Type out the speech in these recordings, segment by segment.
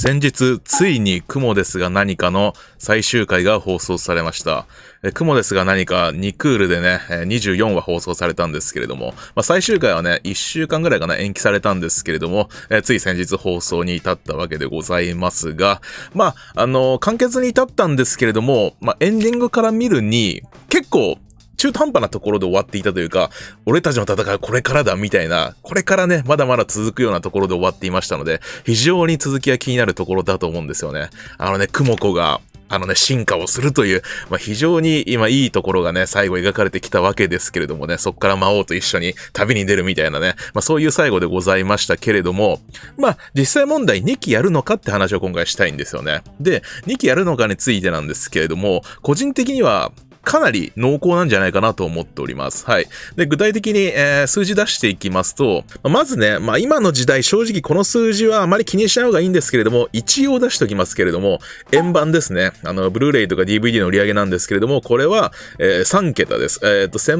先日、ついに雲ですが何かの最終回が放送されました。え雲ですが何か2クールでね、24話放送されたんですけれども、まあ、最終回はね、1週間ぐらいかな、延期されたんですけれども、えつい先日放送に至ったわけでございますが、まあ、あの完結に至ったんですけれども、まあ、エンディングから見るに、結構、中途半端なところで終わっていたというか、俺たちの戦いはこれからだみたいな、これからね、まだまだ続くようなところで終わっていましたので、非常に続きが気になるところだと思うんですよね。あのね、クモコが、あのね、進化をするという、まあ、非常に今いいところがね、最後描かれてきたわけですけれどもね、そこから魔王と一緒に旅に出るみたいなね、まあ、そういう最後でございましたけれども、まあ、実際問題2期やるのかって話を今回したいんですよね。で、2期やるのかについてなんですけれども、個人的には、かなり濃厚なんじゃないかなと思っております。はい。で、具体的に、えー、数字出していきますと、まずね、まあ今の時代正直この数字はあまり気にしない方がいいんですけれども、一応出しておきますけれども、円盤ですね。あの、ブルーレイとか DVD の売り上げなんですけれども、これは、えー、3桁です。えっ、と、1000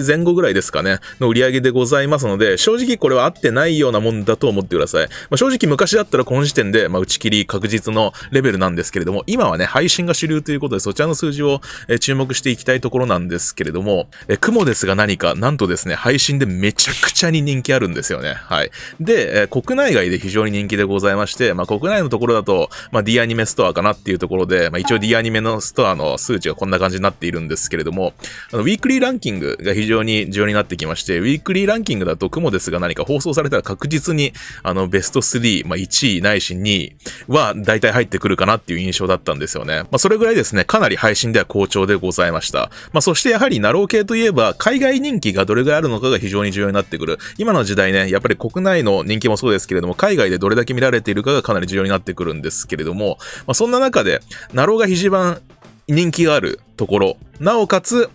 枚前後ぐらいですかね、の売り上げでございますので、正直これは合ってないようなもんだと思ってください。まあ、正直昔だったらこの時点で、まあ、打ち切り確実のレベルなんですけれども、今はね、配信が主流ということで、そちらの数字を、えー、注目してしていきたいところなんですけれども、え、雲ですが何か、なんとですね、配信でめちゃくちゃに人気あるんですよね。はい。で、え国内外で非常に人気でございまして、まあ、国内のところだと、まあ、D アニメストアかなっていうところで、まあ、一応 D アニメのストアの数値がこんな感じになっているんですけれども、あの、ウィークリーランキングが非常に重要になってきまして、ウィークリーランキングだと雲ですが何か放送されたら確実に、あの、ベスト3、まあ、1位ないし2位は大体入ってくるかなっていう印象だったんですよね。まあ、それぐらいですね、かなり配信では好調でございます。いました。まあ、そしてやはりナロー系といえば、海外人気がどれぐらいあるのかが非常に重要になってくる。今の時代ね、やっぱり国内の人気もそうですけれども、海外でどれだけ見られているかがかなり重要になってくるんですけれども、まあ、そんな中で、ナローが一番人気があるところ、なおかつ、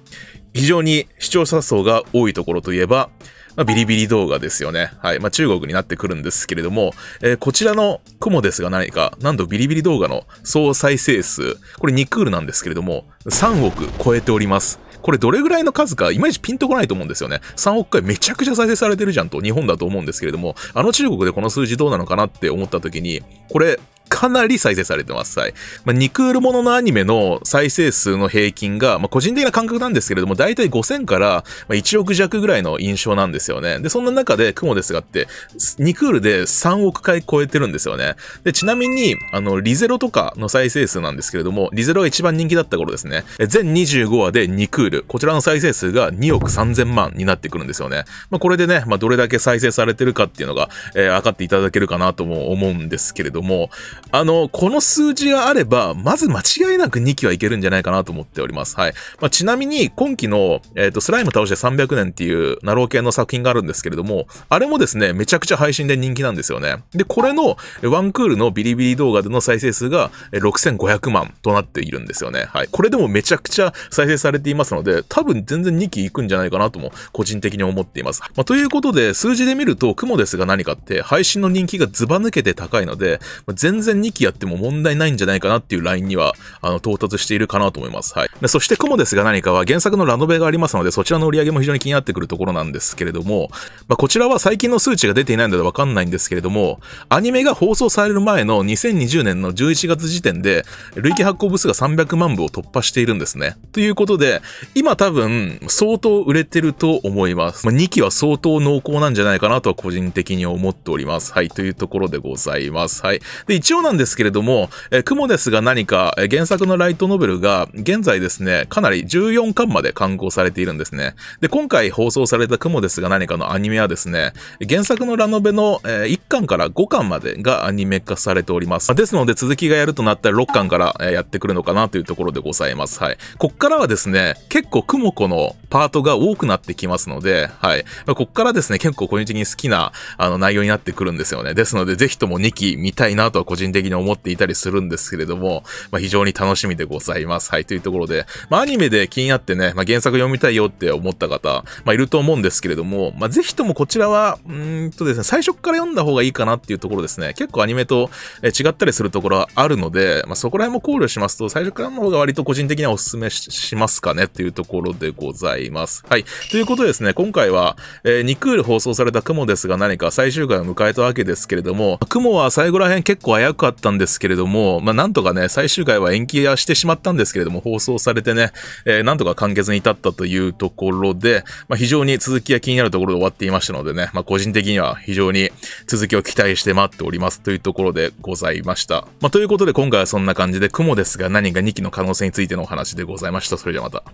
非常に視聴者層が多いところといえば、まあ、ビリビリ動画ですよね。はい。まあ、中国になってくるんですけれども、えー、こちらの雲ですが何か、なんとビリビリ動画の総再生数、これニクールなんですけれども、3億超えております。これどれぐらいの数か、いまいちピンとこないと思うんですよね。3億回めちゃくちゃ再生されてるじゃんと、日本だと思うんですけれども、あの中国でこの数字どうなのかなって思った時に、これ、かなり再生されてます。はい。まあ、2クールもののアニメの再生数の平均が、まあ、個人的な感覚なんですけれども、だいたい5000から1億弱ぐらいの印象なんですよね。で、そんな中で、雲ですがって、2クールで3億回超えてるんですよね。で、ちなみに、あの、リゼロとかの再生数なんですけれども、リゼロが一番人気だった頃ですね。ね。全25話で2クール。こちらの再生数が2億3000万になってくるんですよね。まあ、これでね、まあ、どれだけ再生されてるかっていうのが、えー、分かっていただけるかなとも思うんですけれども、あの、この数字があれば、まず間違いなく2期はいけるんじゃないかなと思っております。はい。まあ、ちなみに、今期の、えっ、ー、と、スライム倒して300年っていうナロー系の作品があるんですけれども、あれもですね、めちゃくちゃ配信で人気なんですよね。で、これの、ワンクールのビリビリ動画での再生数が6500万となっているんですよね。はい。これでもめちゃくちゃ再生されていますので、多分全然2期行くんじゃないかなとも個人的に思っています。まあ、ということで、数字で見ると、雲ですが何かって配信の人気がズバ抜けて高いので、まあ、全然2期やっても問題ないんじゃないかなっていうラインには、あの、到達しているかなと思います。はい。でそして雲ですが何かは原作のラノベがありますので、そちらの売り上げも非常に気になってくるところなんですけれども、まあ、こちらは最近の数値が出ていないのでわかんないんですけれども、アニメが放送される前の2020年の11月時点で、累計発行部数が300万部を突破してしているんですね。ということで、今多分相当売れてると思います。まあ、2期は相当濃厚なんじゃないかなとは個人的に思っております。はい、というところでございます。はい。で、一応なんですけれども、えー、クモですが何か、えー、原作のライトノベルが現在ですね、かなり14巻まで刊行されているんですね。で、今回放送されたクモですが何かのアニメはですね、原作のラノベの、えー、1巻から5巻までがアニメ化されております。ですので続きがやるとなったら6巻からやってくるのかなというところでございます。ます。はい。こっからはですね、結構クモコのパートが多くなってきますので、はい。まあ、こっからですね、結構個人的に好きな、あの、内容になってくるんですよね。ですので、ぜひとも2期見たいなとは個人的に思っていたりするんですけれども、まあ、非常に楽しみでございます。はい。というところで、まあ、アニメで気になってね、まあ、原作読みたいよって思った方、まあ、いると思うんですけれども、まあ、ぜひともこちらは、うんとですね、最初から読んだ方がいいかなっていうところですね。結構アニメと違ったりするところはあるので、まあ、そこら辺も考慮しますと、最初からの方が割と個人的にはお勧めしますかねっていうところでございます。います。はい。ということですね、今回は、えー、2クール放送された雲ですが何か最終回を迎えたわけですけれども、雲は最後ら辺結構危うかったんですけれども、まあ、なんとかね、最終回は延期はしてしまったんですけれども、放送されてね、えー、なんとか完結に至ったというところで、まあ、非常に続きが気になるところで終わっていましたのでね、まあ、個人的には非常に続きを期待して待っておりますというところでございました。まあ、ということで今回はそんな感じで、雲ですが何か2期の可能性についてのお話でございました。それではまた。